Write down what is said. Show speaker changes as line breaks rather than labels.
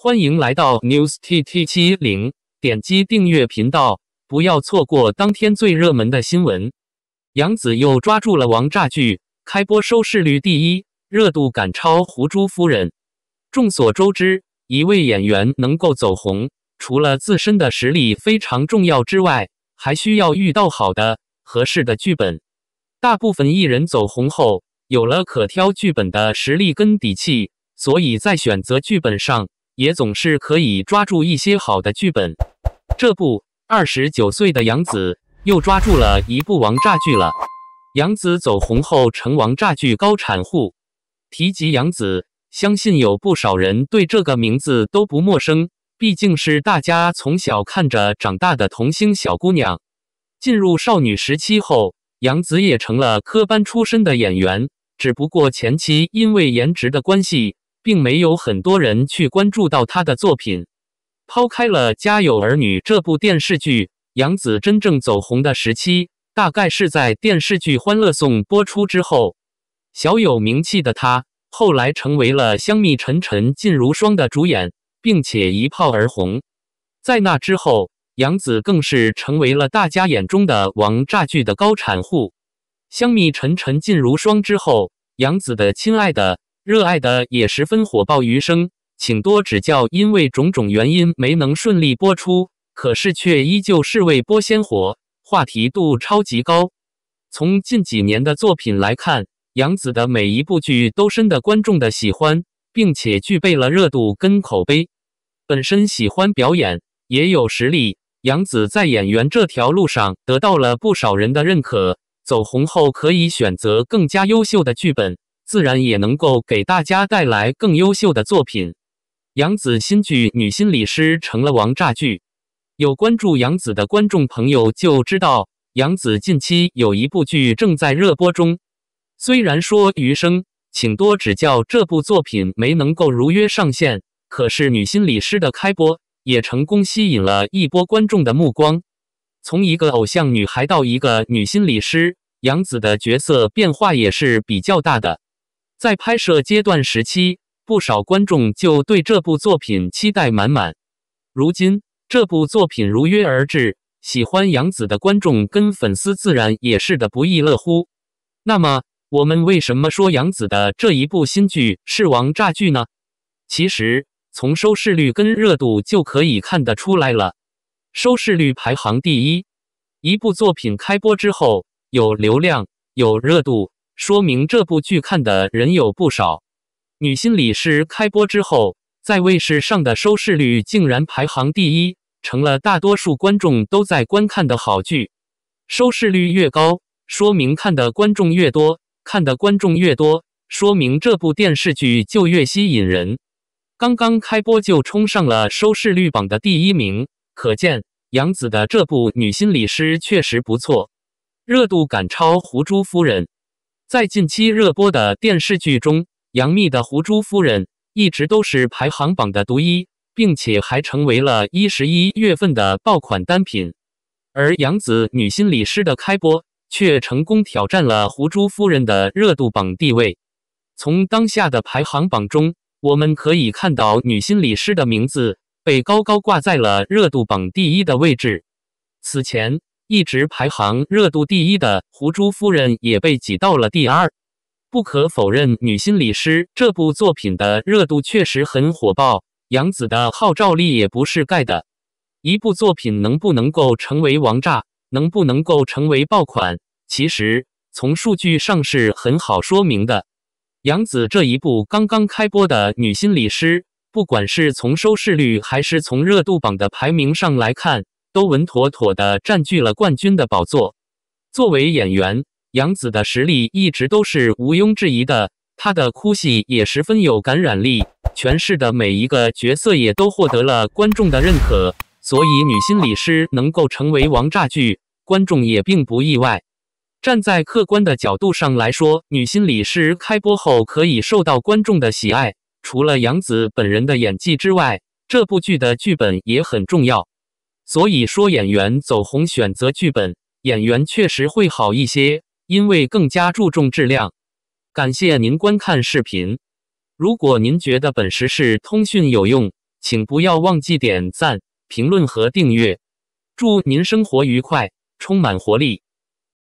欢迎来到 News T T 七零，点击订阅频道，不要错过当天最热门的新闻。杨紫又抓住了王炸剧，开播收视率第一，热度赶超《胡珠夫人》。众所周知，一位演员能够走红，除了自身的实力非常重要之外，还需要遇到好的、合适的剧本。大部分艺人走红后，有了可挑剧本的实力跟底气，所以在选择剧本上。也总是可以抓住一些好的剧本，这不，二十九岁的杨子又抓住了一部王炸剧了。杨子走红后成王炸剧高产户。提及杨子，相信有不少人对这个名字都不陌生，毕竟是大家从小看着长大的童星小姑娘。进入少女时期后，杨子也成了科班出身的演员，只不过前期因为颜值的关系。并没有很多人去关注到他的作品。抛开了《家有儿女》这部电视剧，杨紫真正走红的时期，大概是在电视剧《欢乐颂》播出之后。小有名气的她，后来成为了《香蜜沉沉烬如霜》的主演，并且一炮而红。在那之后，杨紫更是成为了大家眼中的“王炸剧”的高产户。《香蜜沉沉烬如霜》之后，杨紫的《亲爱的》。热爱的也十分火爆，余生请多指教。因为种种原因没能顺利播出，可是却依旧是未播先火，话题度超级高。从近几年的作品来看，杨紫的每一部剧都深得观众的喜欢，并且具备了热度跟口碑。本身喜欢表演，也有实力，杨紫在演员这条路上得到了不少人的认可。走红后可以选择更加优秀的剧本。自然也能够给大家带来更优秀的作品。杨子新剧《女心理师》成了王炸剧，有关注杨子的观众朋友就知道，杨子近期有一部剧正在热播中。虽然说《余生，请多指教》这部作品没能够如约上线，可是《女心理师》的开播也成功吸引了一波观众的目光。从一个偶像女孩到一个女心理师，杨子的角色变化也是比较大的。在拍摄阶段时期，不少观众就对这部作品期待满满。如今这部作品如约而至，喜欢杨紫的观众跟粉丝自然也是的不亦乐乎。那么我们为什么说杨紫的这一部新剧是王炸剧呢？其实从收视率跟热度就可以看得出来了，收视率排行第一。一部作品开播之后有流量有热度。说明这部剧看的人有不少。女心理师开播之后，在卫视上的收视率竟然排行第一，成了大多数观众都在观看的好剧。收视率越高，说明看的观众越多；看的观众越多，说明这部电视剧就越吸引人。刚刚开播就冲上了收视率榜的第一名，可见杨紫的这部女心理师确实不错，热度赶超《胡珠夫人》。在近期热播的电视剧中，杨幂的《胡珠夫人》一直都是排行榜的独一，并且还成为了一十一月份的爆款单品。而杨紫《女心理师》的开播，却成功挑战了《胡珠夫人》的热度榜地位。从当下的排行榜中，我们可以看到《女心理师》的名字被高高挂在了热度榜第一的位置。此前，一直排行热度第一的胡珠夫人也被挤到了第二。不可否认，《女心理师》这部作品的热度确实很火爆，杨紫的号召力也不是盖的。一部作品能不能够成为王炸，能不能够成为爆款，其实从数据上是很好说明的。杨紫这一部刚刚开播的《女心理师》，不管是从收视率还是从热度榜的排名上来看。都稳妥妥的占据了冠军的宝座。作为演员，杨紫的实力一直都是毋庸置疑的，她的哭戏也十分有感染力，诠释的每一个角色也都获得了观众的认可。所以，《女心理师》能够成为王炸剧，观众也并不意外。站在客观的角度上来说，《女心理师》开播后可以受到观众的喜爱，除了杨紫本人的演技之外，这部剧的剧本也很重要。所以说，演员走红选择剧本，演员确实会好一些，因为更加注重质量。感谢您观看视频。如果您觉得本时事通讯有用，请不要忘记点赞、评论和订阅。祝您生活愉快，充满活力。